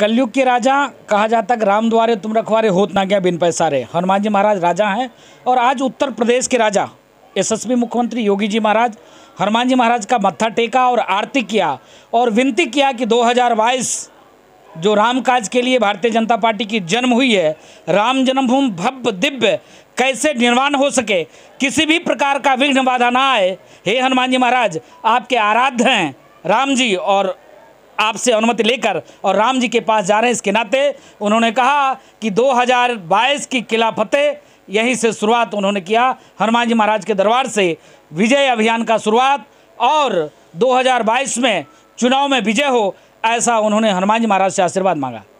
कलयुग के राजा कहा जाता कि राम द्वारे तुम रखवारे होत ना गया बिन पैसा रे हनुमान जी महाराज राजा हैं और आज उत्तर प्रदेश के राजा यशस्वी मुख्यमंत्री योगी जी महाराज हनुमान जी महाराज का मत्था टेका और आरती किया और विनती किया कि 2022 जो राम काज के लिए भारतीय जनता पार्टी की जन्म हुई है राम जन्मभूमि भव्य दिव्य कैसे निर्माण हो सके किसी भी प्रकार का विघ्न बाधा ना आए हे हनुमान जी महाराज आपके आराध्य हैं राम जी और आपसे अनुमति लेकर और राम जी के पास जा रहे हैं इसके नाते उन्होंने कहा कि 2022 की किला फतेह यहीं से शुरुआत उन्होंने किया हनुमान जी महाराज के दरबार से विजय अभियान का शुरुआत और 2022 में चुनाव में विजय हो ऐसा उन्होंने हनुमान जी महाराज से आशीर्वाद मांगा